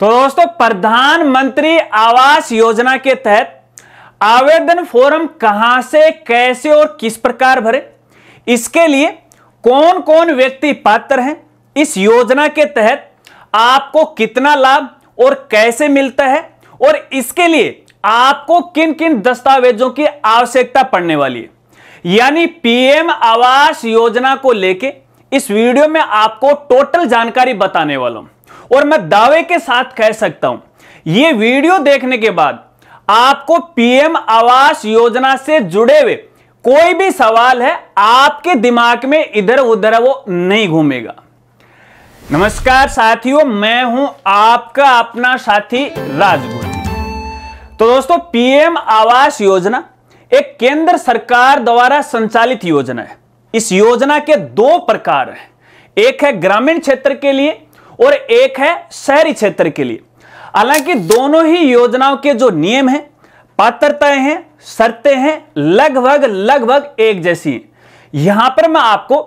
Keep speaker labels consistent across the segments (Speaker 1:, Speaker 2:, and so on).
Speaker 1: तो दोस्तों प्रधानमंत्री आवास योजना के तहत आवेदन फॉर्म कहां से कैसे और किस प्रकार भरे इसके लिए कौन कौन व्यक्ति पात्र हैं इस योजना के तहत आपको कितना लाभ और कैसे मिलता है और इसके लिए आपको किन किन दस्तावेजों की आवश्यकता पड़ने वाली है यानी पीएम आवास योजना को लेके इस वीडियो में आपको टोटल जानकारी बताने वाला हूं और मैं दावे के साथ कह सकता हूं ये वीडियो देखने के बाद आपको पीएम आवास योजना से जुड़े हुए कोई भी सवाल है आपके दिमाग में इधर उधर वो नहीं घूमेगा नमस्कार साथियों मैं हूं आपका अपना साथी राजगुरु तो दोस्तों पीएम आवास योजना एक केंद्र सरकार द्वारा संचालित योजना है इस योजना के दो प्रकार हैं एक है ग्रामीण क्षेत्र के लिए और एक है शहरी क्षेत्र के लिए हालांकि दोनों ही योजनाओं के जो नियम हैं पात्रताएं हैं शर्तें हैं लगभग लगभग एक जैसी हैं यहां पर मैं आपको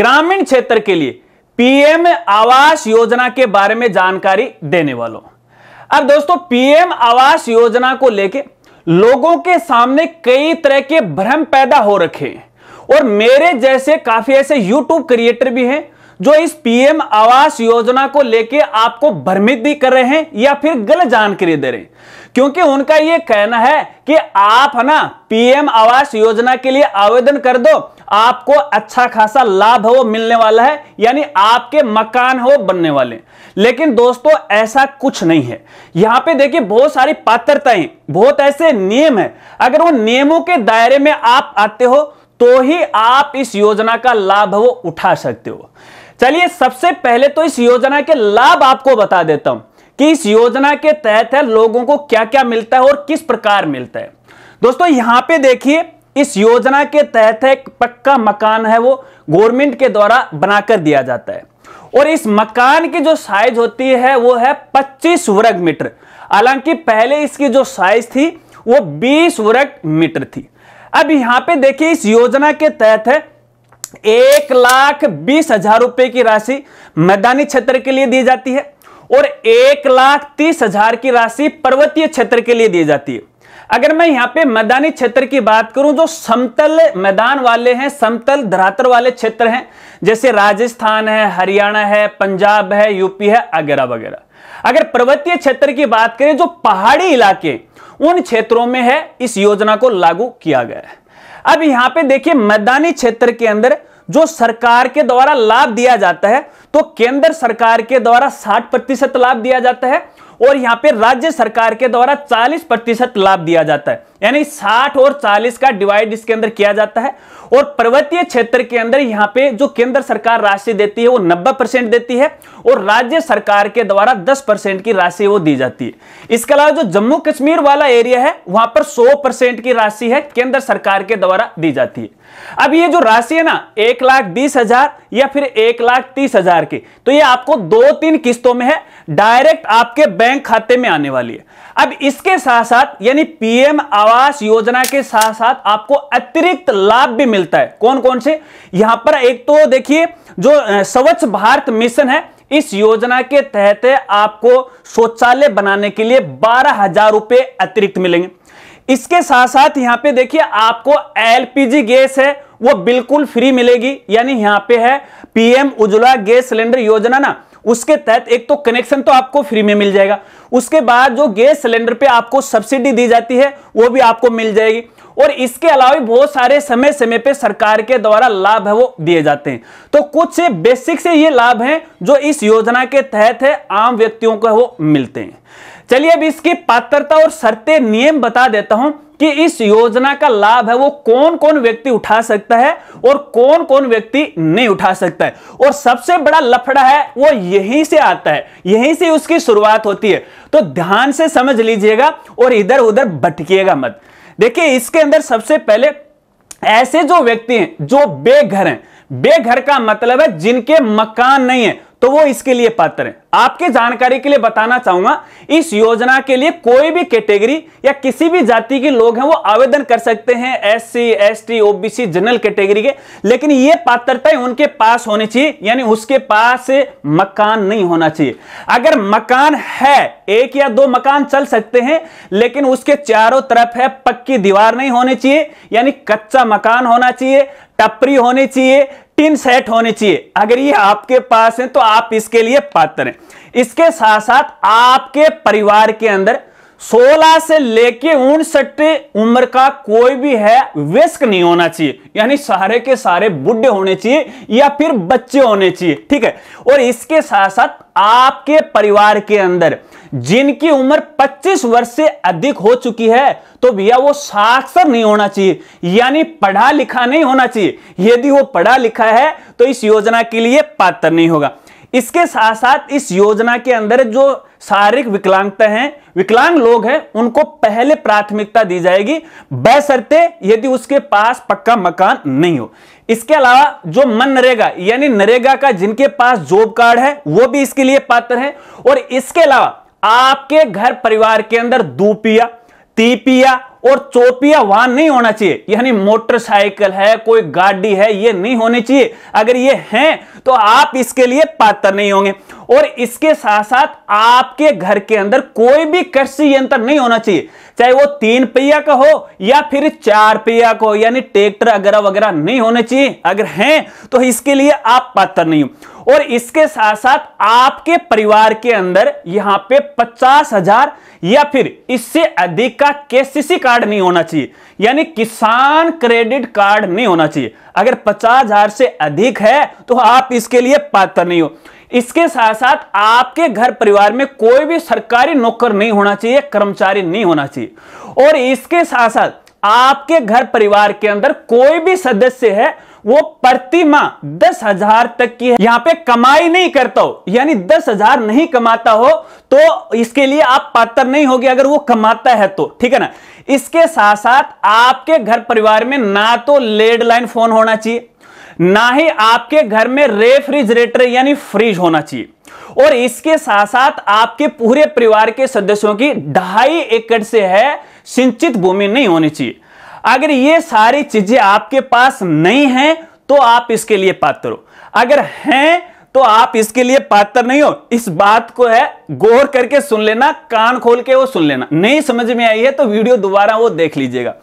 Speaker 1: ग्रामीण क्षेत्र के लिए पीएम आवास योजना के बारे में जानकारी देने वाला हूं अब दोस्तों पीएम आवास योजना को लेकर लोगों के सामने कई तरह के भ्रम पैदा हो रखे हैं और मेरे जैसे काफी ऐसे यूट्यूब क्रिएटर भी हैं जो इस पीएम आवास योजना को लेके आपको भ्रमित भी कर रहे हैं या फिर गलत जानकारी दे रहे हैं क्योंकि उनका यह कहना है कि आप है ना पीएम आवास योजना के लिए आवेदन कर दो आपको अच्छा खासा लाभ वो मिलने वाला है यानी आपके मकान हो बनने वाले लेकिन दोस्तों ऐसा कुछ नहीं है यहां पे देखिए बहुत सारी पात्रताएं बहुत ऐसे नियम है अगर वो नियमों के दायरे में आप आते हो तो ही आप इस योजना का लाभ वो उठा सकते हो चलिए सबसे पहले तो इस योजना के लाभ आपको बता देता हूं कि इस योजना के तहत है लोगों को क्या क्या मिलता है और किस प्रकार मिलता है दोस्तों यहां पे देखिए इस योजना के तहत एक पक्का मकान है वो गवर्नमेंट के द्वारा बनाकर दिया जाता है और इस मकान की जो साइज होती है वो है 25 वर्ग मीटर हालांकि पहले इसकी जो साइज थी वो 20 वर्ग मीटर थी अब यहां पे देखिए इस योजना के तहत है एक लाख बीस हजार रुपए की राशि मैदानी क्षेत्र के लिए दी जाती है और एक लाख तीस हजार की राशि पर्वतीय क्षेत्र के लिए दी जाती है अगर मैं यहां पे मैदानी क्षेत्र की बात करूं जो समतल मैदान वाले हैं समतल धरातल वाले क्षेत्र हैं जैसे राजस्थान है हरियाणा है पंजाब है यूपी है वगैरह वगैरह अगर पर्वतीय क्षेत्र की बात करें जो पहाड़ी इलाके उन क्षेत्रों में है इस योजना को लागू किया गया है अब यहां पे देखिए मैदानी क्षेत्र के अंदर जो सरकार के द्वारा लाभ दिया जाता है तो केंद्र सरकार के द्वारा 60 प्रतिशत लाभ दिया जाता है और यहां पे राज्य सरकार के द्वारा 40 प्रतिशत लाभ दिया जाता है यानी 60 और 40 का डिवाइड इसके अंदर किया जाता है और पर्वतीय क्षेत्र के अंदर यहाँ पे जो केंद्र सरकार राशि देती है वो 90 परसेंट देती है और राज्य सरकार के द्वारा 10 परसेंट की राशि वो दी जाती है इसके अलावा जो जम्मू कश्मीर वाला एरिया है वहां पर 100 परसेंट की राशि है केंद्र सरकार के द्वारा दी जाती है अब ये जो राशि है ना एक लाख बीस हजार या फिर एक लाख तीस हजार की तो ये आपको दो तीन किस्तों में है डायरेक्ट आपके बैंक खाते में आने वाली है अब इसके साथ साथ यानी पीएम आवास आवास योजना के साथ साथ आपको अतिरिक्त लाभ भी मिलता है कौन कौन से यहां पर एक तो देखिए जो स्वच्छ भारत मिशन है इस योजना के तहत आपको शौचालय बनाने के लिए बारह हजार रुपए अतिरिक्त मिलेंगे इसके साथ साथ यहां पे देखिए आपको एलपीजी गैस है वो बिल्कुल फ्री मिलेगी यानी यहां पे है पीएम उज्ज्वला गैस सिलेंडर योजना ना उसके तहत एक तो कनेक्शन तो आपको फ्री में मिल जाएगा उसके बाद जो गैस सिलेंडर पे आपको सब्सिडी दी जाती है वो भी आपको मिल जाएगी और इसके अलावा भी बहुत सारे समय समय पे सरकार के द्वारा लाभ है वो दिए जाते हैं तो कुछ से बेसिक से ये लाभ हैं जो इस योजना के तहत है आम व्यक्तियों को वो मिलते हैं चलिए अब इसकी पात्रता और शर्तें नियम बता देता हूं कि इस योजना का लाभ है वो कौन कौन व्यक्ति उठा सकता है और कौन कौन व्यक्ति नहीं उठा सकता है और सबसे बड़ा लफड़ा है वो यहीं से आता है यहीं से उसकी शुरुआत होती है तो ध्यान से समझ लीजिएगा और इधर उधर भटकिएगा मत देखिए इसके अंदर सबसे पहले ऐसे जो व्यक्ति हैं जो बेघर हैं बेघर का मतलब है जिनके मकान नहीं है तो वो इसके लिए पात्र हैं आपके जानकारी के लिए बताना चाहूंगा इस योजना के लिए कोई भी कैटेगरी या किसी भी जाति के लोग हैं वो आवेदन कर सकते हैं S C S T OBC general category के लेकिन ये पात्रताएं उनके पास होनी चाहिए यानी उसके पास मकान नहीं होना चाहिए अगर मकान है एक या दो मकान चल सकते हैं लेकिन उसके चारों तरफ है पक्की दीवार नहीं होनी चाहिए यानी कच्चा मकान होना चाहिए टपरी होनी चाहिए टिन सेट होनी चाहिए अगर ये आपके पास है तो आप इसके लिए पात्र हैं इसके साथ साथ आपके परिवार के अंदर 16 से लेके उनसठ उम्र का कोई भी है व्यस्क नहीं होना चाहिए यानी सारे के सारे बुढ़े होने चाहिए या फिर बच्चे होने चाहिए ठीक है और इसके साथ साथ आपके परिवार के अंदर जिनकी उम्र 25 वर्ष से अधिक हो चुकी है तो भैया वो साक्षर नहीं होना चाहिए यानी पढ़ा लिखा नहीं होना चाहिए यदि वो पढ़ा लिखा है तो इस योजना के लिए पात्र नहीं होगा इसके साथ साथ इस योजना के अंदर जो शारीरिक विकलांगता हैं विकलांग लोग हैं उनको पहले प्राथमिकता दी जाएगी बसरते यदि उसके पास पक्का मकान नहीं हो इसके अलावा जो मन नरेगा यानी नरेगा का जिनके पास जॉब कार्ड है वो भी इसके लिए पात्र है और इसके अलावा आपके घर परिवार के अंदर दूपिया तीपिया और चौपिया वाहन नहीं होना चाहिए यानी मोटरसाइकिल है कोई गाड़ी है ये नहीं होनी चाहिए अगर ये हैं तो आप इसके लिए पात्र नहीं होंगे और इसके साथ साथ आपके घर के अंदर कोई भी कृषि यंत्र नहीं होना चाहिए चाहे वो तीन पहिया का हो या फिर चार पहिया का हो यानी ट्रैक्टर वगैरह वगैरह नहीं होने चाहिए अगर हैं तो इसके लिए आप पात्र नहीं हो और इसके साथ साथ आपके परिवार के अंदर यहां पे पचास हजार या फिर इससे अधिक का केसीसी का कार्ड नहीं होना चाहिए यानी किसान क्रेडिट कार्ड नहीं होना चाहिए अगर पचास हजार से अधिक है तो आप इसके लिए पात्र नहीं हो इसके साथ साथ आपके घर परिवार में कोई भी सरकारी नौकर नहीं होना चाहिए कर्मचारी नहीं होना चाहिए और इसके साथ साथ आपके घर परिवार के अंदर कोई भी सदस्य है वो प्रति माह दस हजार तक की यहां पे कमाई नहीं करता हो यानी दस हजार नहीं कमाता हो तो इसके लिए आप पात्र नहीं होगी अगर वो कमाता है तो ठीक है ना इसके साथ साथ आपके घर परिवार में ना तो लेडलाइन फोन होना चाहिए ना ही आपके घर में रेफ्रिजरेटर यानी फ्रिज होना चाहिए और इसके साथ साथ आपके पूरे परिवार के सदस्यों की ढाई एकड़ से है सिंचित भूमि नहीं होनी चाहिए अगर ये सारी चीजें आपके पास नहीं है तो आप इसके लिए पात्र हो अगर हैं तो आप इसके लिए पात्र नहीं हो इस बात को है गौर करके सुन लेना कान खोल के वो सुन लेना नहीं समझ में आई है तो वीडियो दोबारा वो देख लीजिएगा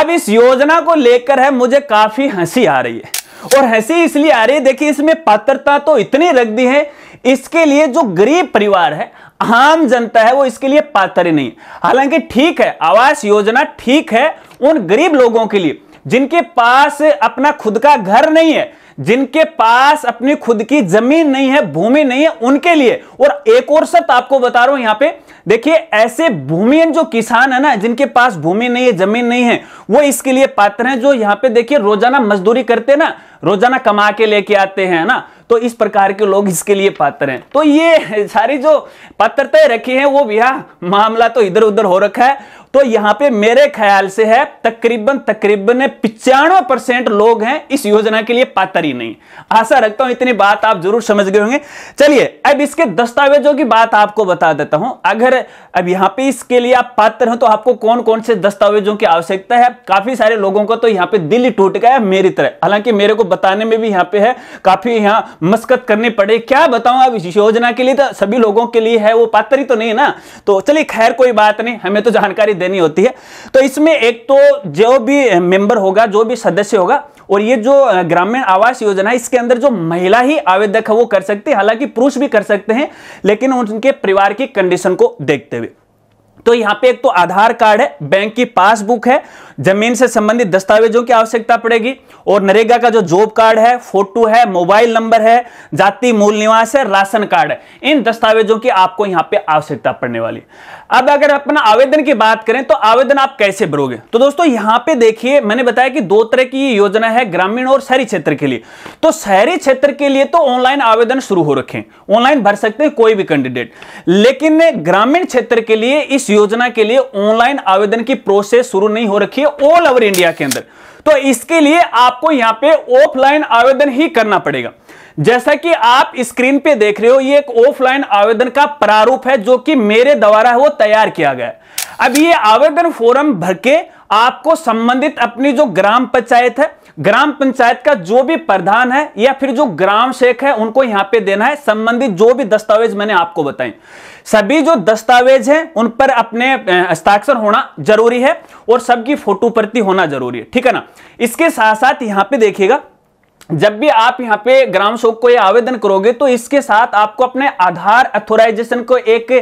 Speaker 1: अब इस योजना को लेकर है मुझे काफी हंसी आ रही है और हंसी इसलिए आ रही है देखिए इसमें पात्रता तो इतनी रख दी है इसके लिए जो गरीब परिवार है आम जनता है वो इसके लिए पात्र ही नहीं हालांकि ठीक है आवास योजना ठीक है उन गरीब लोगों के लिए जिनके पास अपना खुद का घर नहीं है जिनके पास अपनी खुद की जमीन नहीं है भूमि नहीं है उनके लिए और एक और सत आपको बता रहा हूं यहां पे देखिए ऐसे भूमिहीन जो किसान है ना जिनके पास भूमि नहीं है जमीन नहीं है वो इसके लिए पात्र हैं जो यहां पे देखिए रोजाना मजदूरी करते ना रोजाना कमा के लेके आते हैं ना तो इस प्रकार के लोग इसके लिए पात्र हैं तो ये सारी जो पात्रताएं रखी है वो भैया मामला तो इधर उधर हो रखा है तो यहां पे मेरे ख्याल से है तकरीबन तकरीबन पिचानवे परसेंट लोग हैं इस योजना के लिए पात्र ही नहीं आशा रखता हूं इतनी बात आप जरूर समझ गए होंगे चलिए अब इसके दस्तावेजों की बात आपको बता देता हूं अगर अब यहां पे इसके लिए आप पात्र हो तो आपको कौन कौन से दस्तावेजों की आवश्यकता है काफी सारे लोगों का तो यहां पे दिल टूट गया है मेरी तरह हालांकि मेरे को बताने में भी यहां पे है काफी यहाँ मस्कत करनी पड़े क्या बताऊं अब इस योजना के लिए तो सभी लोगों के लिए है वो पात्र ही तो नहीं ना तो चलिए खैर कोई बात नहीं हमें तो जानकारी देनी होती है तो इसमें एक तो जो भी मेंबर होगा जो भी सदस्य होगा और ये जो ग्रामीण आवास योजना है इसके अंदर जो महिला ही आवेदक है वो कर सकती है हालांकि पुरुष भी कर सकते हैं लेकिन उनके परिवार की कंडीशन को देखते हुए तो यहां पे एक तो आधार कार्ड है बैंक की पासबुक है जमीन से संबंधित दस्तावेजों की आवश्यकता पड़ेगी और नरेगा का जो जॉब कार्ड है फोटो है मोबाइल नंबर है जाति मूल निवास है राशन कार्ड है इन दस्तावेजों की आपको यहां पे आवश्यकता पड़ने वाली अब अगर अपना आवेदन की बात करें तो आवेदन आप कैसे भरोगे तो दोस्तों यहां पे देखिए मैंने बताया कि दो तरह की योजना है ग्रामीण और शहरी क्षेत्र के लिए तो शहरी क्षेत्र के लिए तो ऑनलाइन आवेदन शुरू हो रखे ऑनलाइन भर सकते हैं कोई भी कैंडिडेट लेकिन ग्रामीण क्षेत्र के लिए इस योजना के लिए ऑनलाइन आवेदन की प्रोसेस शुरू नहीं हो रखी है ऑल ओवर इंडिया के अंदर तो इसके लिए आपको यहां पे ऑफलाइन आवेदन ही करना पड़ेगा जैसा कि आप स्क्रीन पे देख रहे हो ये एक ऑफलाइन आवेदन का प्रारूप है जो कि मेरे द्वारा वो तैयार किया गया अब ये आवेदन फॉर्म भर के आपको संबंधित अपनी जो ग्राम पंचायत है ग्राम पंचायत का जो भी प्रधान है या फिर जो ग्राम शेख है उनको यहां पे देना है संबंधित जो भी दस्तावेज मैंने आपको बताए सभी जो दस्तावेज हैं उन पर अपने हस्ताक्षर होना जरूरी है और सबकी फोटो प्रति होना जरूरी है ठीक है ना इसके साथ साथ यहां पे देखिएगा जब भी आप यहाँ पे ग्राम सेवक को आवेदन करोगे तो इसके साथ आपको अपने आधार अथोराइजेशन को एक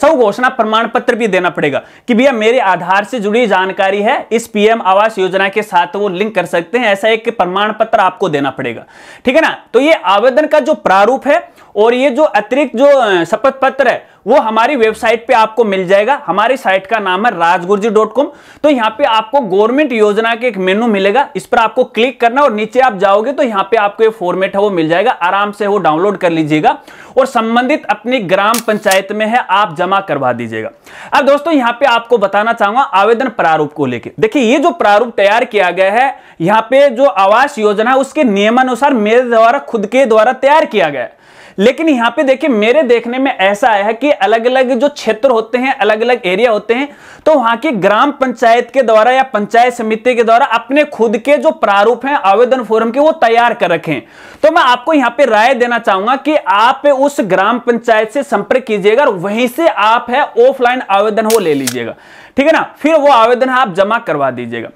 Speaker 1: सौ घोषणा प्रमाण पत्र भी देना पड़ेगा कि भैया मेरे आधार से जुड़ी जानकारी है इस पीएम आवास योजना के साथ वो लिंक कर सकते हैं ऐसा एक प्रमाण पत्र आपको देना पड़ेगा ठीक है ना तो ये आवेदन का जो प्रारूप है और ये जो अतिरिक्त जो शपथ पत्र है वो हमारी वेबसाइट पे आपको मिल जाएगा हमारी साइट का नाम है राजगुरजी तो यहाँ पे आपको गवर्नमेंट योजना के एक मेनू मिलेगा इस पर आपको क्लिक करना और नीचे आप जाओगे तो यहाँ पे आपको ये फॉर्मेट है वो मिल जाएगा आराम से वो डाउनलोड कर लीजिएगा और संबंधित अपनी ग्राम पंचायत में है आप जमा करवा दीजिएगा अब दोस्तों यहाँ पे आपको बताना चाहूंगा आवेदन प्रारूप को लेकर देखिए ये जो प्रारूप तैयार किया गया है यहाँ पे जो आवास योजना है उसके नियमानुसार मेरे द्वारा खुद के द्वारा तैयार किया गया है लेकिन यहां पे देखिए मेरे देखने में ऐसा आया है कि अलग अलग जो क्षेत्र होते हैं अलग अलग एरिया होते हैं तो वहां की ग्राम पंचायत के द्वारा या पंचायत समिति के द्वारा अपने खुद के जो प्रारूप हैं आवेदन फॉर्म के वो तैयार कर रखें तो मैं आपको यहां पे राय देना चाहूंगा कि आप उस ग्राम पंचायत से संपर्क कीजिएगा और वहीं से आप है ऑफलाइन आवेदन वो ले लीजिएगा ठीक है ना फिर वो आवेदन आप जमा करवा दीजिएगा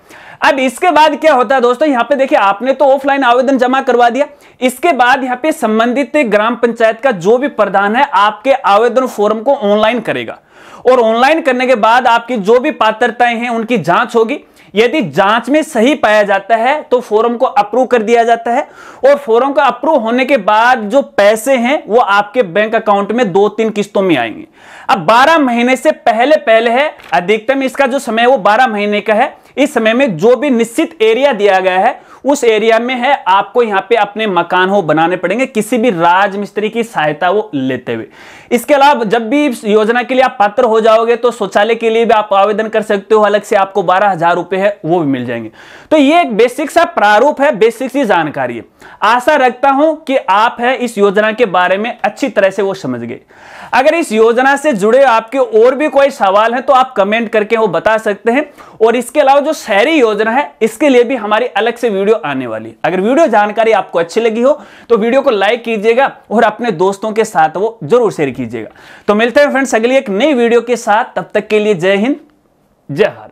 Speaker 1: अब इसके बाद क्या होता है दोस्तों यहाँ पे देखिए आपने तो ऑफलाइन आवेदन जमा करवा दिया इसके बाद यहाँ पे संबंधित ग्राम पंचायत का जो भी प्रधान है आपके आवेदन फॉर्म को ऑनलाइन करेगा और ऑनलाइन करने के बाद आपकी जो भी पात्रताएं हैं उनकी जांच होगी यदि जांच में सही पाया जाता है तो फोरम को अप्रूव कर दिया जाता है और फोरम का अप्रूव होने के बाद जो पैसे हैं वो आपके बैंक अकाउंट में दो तीन किस्तों में आएंगे अब 12 महीने से पहले पहले है अधिकतम इसका जो समय है वो 12 महीने का है इस समय में जो भी निश्चित एरिया दिया गया है उस एरिया में है आपको यहां पे अपने मकान हो बनाने पड़ेंगे किसी भी राजमिस्त्री की सहायता वो लेते हुए इसके अलावा जब भी योजना के लिए आप पात्र हो जाओगे तो शौचालय के लिए भी आप आवेदन कर सकते हो अलग से आपको बारह हजार रुपए है वो भी मिल जाएंगे तो ये एक बेसिक सा प्रारूप है बेसिक सी जानकारी है आशा रखता हूं कि आप है इस योजना के बारे में अच्छी तरह से वो समझ गए अगर इस योजना से जुड़े आपके और भी कोई सवाल है तो आप कमेंट करके वो बता सकते हैं और इसके अलावा जो शहरी योजना है इसके लिए भी हमारी अलग से वीडियो वीडियो आने वाली अगर वीडियो जानकारी आपको अच्छी लगी हो तो वीडियो को लाइक कीजिएगा और अपने दोस्तों के साथ वो जरूर शेयर कीजिएगा तो मिलते हैं फ्रेंड्स अगली एक नई वीडियो के साथ तब तक के लिए जय हिंद जय भारत